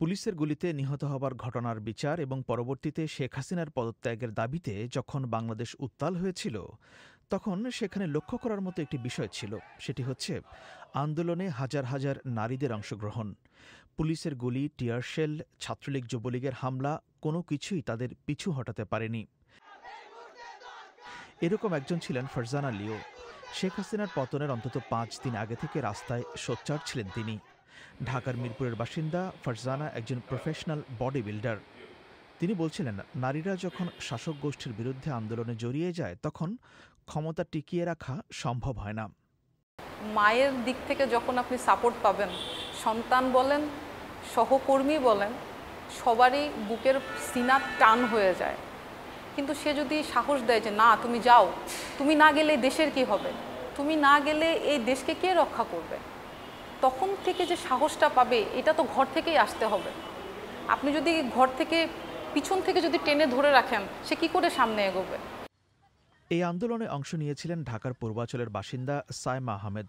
পুলিশের গুলিতে নিহত হবার ঘটনার বিচার এবং পরবর্তীতে শেখ হাসিনার পদত্যাগের দাবিতে যখন বাংলাদেশ উত্তাল হয়েছিল তখন সেখানে লক্ষ্য করার মতো একটি বিষয় ছিল সেটি হচ্ছে আন্দোলনে হাজার হাজার নারীদের অংশগ্রহণ পুলিশের গুলি টিয়ারশেল ছাত্রলীগ যুবলীগের হামলা কোনো কিছুই তাদের পিছু হটাতে পারেনি এরকম একজন ছিলেন ফারজানা লিও শেখ হাসিনার পতনের অন্তত পাঁচ দিন আগে থেকে রাস্তায় সোচ্চার ছিলেন তিনি ঢাকার মিরপুরের বাসিন্দা ফারজানা একজন প্রফেশনাল বডি বিল্ডার তিনি বলছিলেন নারীরা যখন শাসক গোষ্ঠীর বিরুদ্ধে আন্দোলনে জড়িয়ে যায় তখন ক্ষমতা টিকিয়ে রাখা সম্ভব হয় না মায়ের দিক থেকে যখন আপনি সাপোর্ট পাবেন সন্তান বলেন সহকর্মী বলেন সবারই বুকের সিনা টান হয়ে যায় কিন্তু সে যদি সাহস দেয় যে না তুমি যাও তুমি না গেলে দেশের কি হবে তুমি না গেলে এই দেশকে কে রক্ষা করবে তখন থেকে যে সাহসটা পাবে এটা তো ঘর থেকেই আসতে হবে আপনি যদি ঘর থেকে পিছন থেকে যদি টেনে ধরে রাখেন সে কি করে সামনে এগোবে এই আন্দোলনে অংশ নিয়েছিলেন ঢাকার পূর্বাচলের বাসিন্দা সায়মা আহমেদ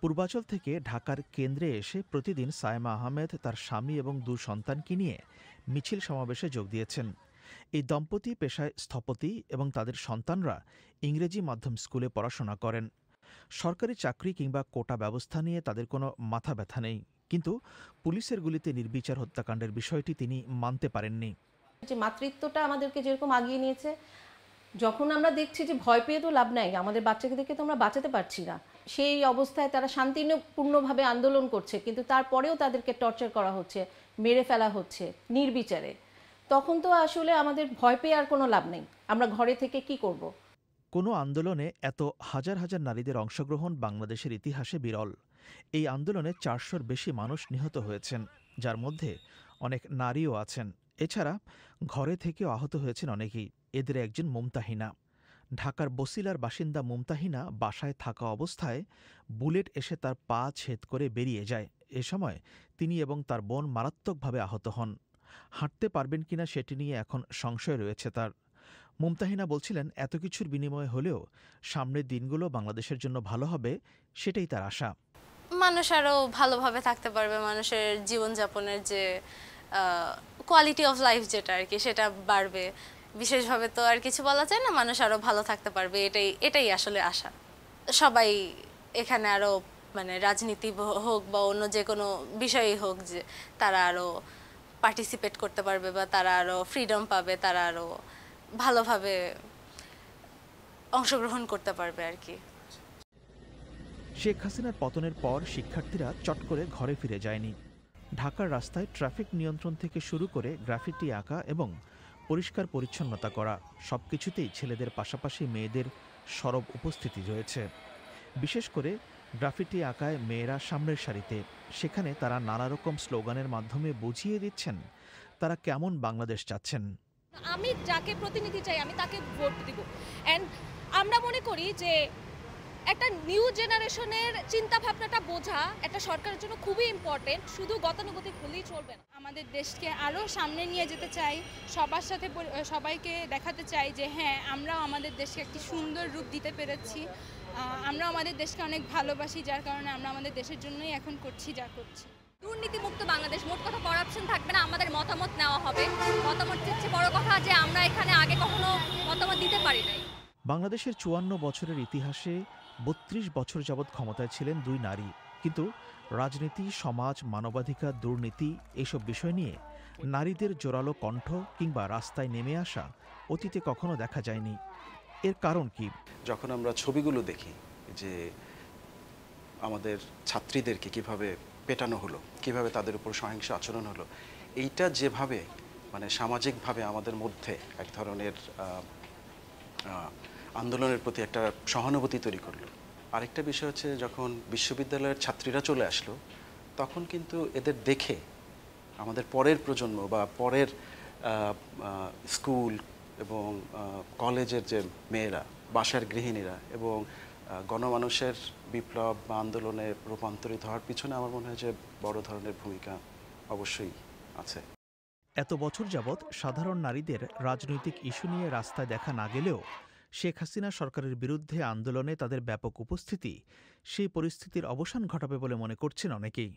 পূর্বাচল থেকে ঢাকার কেন্দ্রে এসে প্রতিদিন সায়মা আহমেদ তার স্বামী এবং দু সন্তানকে নিয়ে মিছিল সমাবেশে যোগ দিয়েছেন এই দম্পতি পেশায় স্থপতি এবং তাদের সন্তানরা ইংরেজি মাধ্যম স্কুলে পড়াশোনা করেন সরকারি চাকরি কিংবা কোটা ব্যবস্থা নিয়ে তাদের কোনো মাথা ব্যথা নেই কিন্তু পুলিশের গুলিতে নির্বিচার হত্যাকাণ্ডের বিষয়টি তিনি মানতে পারেননি যে মাতৃত্বটা আমাদেরকে যেরকম আগিয়ে নিয়েছে যখন আমরা দেখছি যে ভয় পেয়ে তো লাভ নাই আমাদের বাচ্চাকে দেখে তো আমরা বাঁচাতে পারছি না সেই অবস্থায় তারা শান্তিপূর্ণভাবে আন্দোলন করছে কিন্তু তারপরেও তাদেরকে টর্চার করা হচ্ছে মেরে ফেলা হচ্ছে নির্বিচারে তখন তো আসলে আমাদের ভয় পেয়ে আর কোনো লাভ নেই আমরা ঘরে থেকে কি করব। কোনো আন্দোলনে এত হাজার হাজার নারীদের অংশগ্রহণ বাংলাদেশের ইতিহাসে বিরল এই আন্দোলনে চারশোর বেশি মানুষ নিহত হয়েছেন যার মধ্যে অনেক নারীও আছেন এছাড়া ঘরে থেকেও আহত হয়েছেন অনেকেই এদের একজন মুমতাহিনা ঢাকার বসিলার বাসিন্দা মুমতাহিনা বাসায় থাকা অবস্থায় বুলেট এসে তার পা ছেদ করে বেরিয়ে যায় এ সময় তিনি এবং তার বোন মারাত্মকভাবে আহত হন হাঁটতে পারবেন কিনা সেটি নিয়ে এখন সংশয় রয়েছে তার মুমতাহিনা বলছিলেন এত কিছুর বিনিময়ে হলেও সামনের দিনগুলো বাংলাদেশের জন্য ভালো হবে সেটাই তার আশা মানুষ আরও ভালোভাবে থাকতে পারবে মানুষের জীবনযাপনের যে কোয়ালিটি অফ লাইফ যেটা আর কি সেটা বাড়বে বিশেষভাবে তো আর কিছু বলা যায় না মানুষ আরও ভালো থাকতে পারবে এটাই এটাই আসলে আশা সবাই এখানে আরও মানে রাজনীতি হোক বা অন্য যে কোনো বিষয়ই হোক যে তারা আরও পার্টিসিপেট করতে পারবে বা তারা আরও ফ্রিডম পাবে তারা আরও ভালোভাবে অংশগ্রহণ করতে পারবে আর কি শেখ হাসিনার পতনের পর শিক্ষার্থীরা চট করে ঘরে ফিরে যায়নি ঢাকার রাস্তায় ট্রাফিক নিয়ন্ত্রণ থেকে শুরু করে গ্রাফিটি আঁকা এবং পরিষ্কার পরিচ্ছন্নতা করা সব কিছুতেই ছেলেদের পাশাপাশি মেয়েদের সরব উপস্থিতি রয়েছে বিশেষ করে গ্রাফিটি আঁকায় মেয়েরা সামনের সারিতে সেখানে তারা নানা রকম স্লোগানের মাধ্যমে বুঝিয়ে দিচ্ছেন তারা কেমন বাংলাদেশ চাচ্ছেন আমি যাকে প্রতিনিধি চাই আমি তাকে ভোট দিব অ্যান্ড আমরা মনে করি যে একটা নিউ জেনারেশনের চিন্তা ভাবনাটা বোঝা একটা সরকারের জন্য খুবই ইম্পর্টেন্ট শুধু গতানুগতিক হলেই চলবে না আমাদের দেশকে আরও সামনে নিয়ে যেতে চাই সবার সাথে সবাইকে দেখাতে চাই যে হ্যাঁ আমরাও আমাদের দেশকে একটি সুন্দর রূপ দিতে পেরেছি আমরা আমাদের দেশকে অনেক ভালোবাসি যার কারণে আমরা আমাদের দেশের জন্যই এখন করছি যা করছি দুর্নীতিমুক্ত বাংলাদেশ মোট কথা করাপশন থাকবে না আমাদের মতামত নেওয়া হবে মতামত দিচ্ছে বড় কথা যে আমরা এখানে আগে কখনো মতামত দিতে পারি নাই বাংলাদেশের চুয়ান্ন বছরের ইতিহাসে বত্রিশ বছর যাবৎ ক্ষমতায় ছিলেন দুই নারী কিন্তু রাজনীতি সমাজ মানবাধিকার দুর্নীতি এসব বিষয় নিয়ে নারীদের জোরালো কণ্ঠ কিংবা রাস্তায় নেমে আসা অতীতে কখনো দেখা যায়নি এর কারণ কি যখন আমরা ছবিগুলো দেখি যে আমাদের ছাত্রীদেরকে কিভাবে পেটানো হলো কিভাবে তাদের উপর সহিংস আচরণ হলো এইটা যেভাবে মানে সামাজিকভাবে আমাদের মধ্যে এক ধরনের আন্দোলনের প্রতি একটা সহানুভূতি তৈরি করলো আরেকটা বিষয় হচ্ছে যখন বিশ্ববিদ্যালয়ের ছাত্রীরা চলে আসলো তখন কিন্তু এদের দেখে আমাদের পরের প্রজন্ম বা পরের স্কুল এবং কলেজের যে মেয়েরা বাসার গৃহিণীরা এবং গণমানুষের বিপ্লব বা আন্দোলনে রূপান্তরিত হওয়ার পিছনে আমার মনে হয় যে বড় ধরনের ভূমিকা অবশ্যই আছে এত বছর যাবৎ সাধারণ নারীদের রাজনৈতিক ইস্যু নিয়ে রাস্তায় দেখা না গেলেও শেখ হাসিনা সরকারের বিরুদ্ধে আন্দোলনে তাদের ব্যাপক উপস্থিতি সেই পরিস্থিতির অবসান ঘটাবে বলে মনে করছেন অনেকেই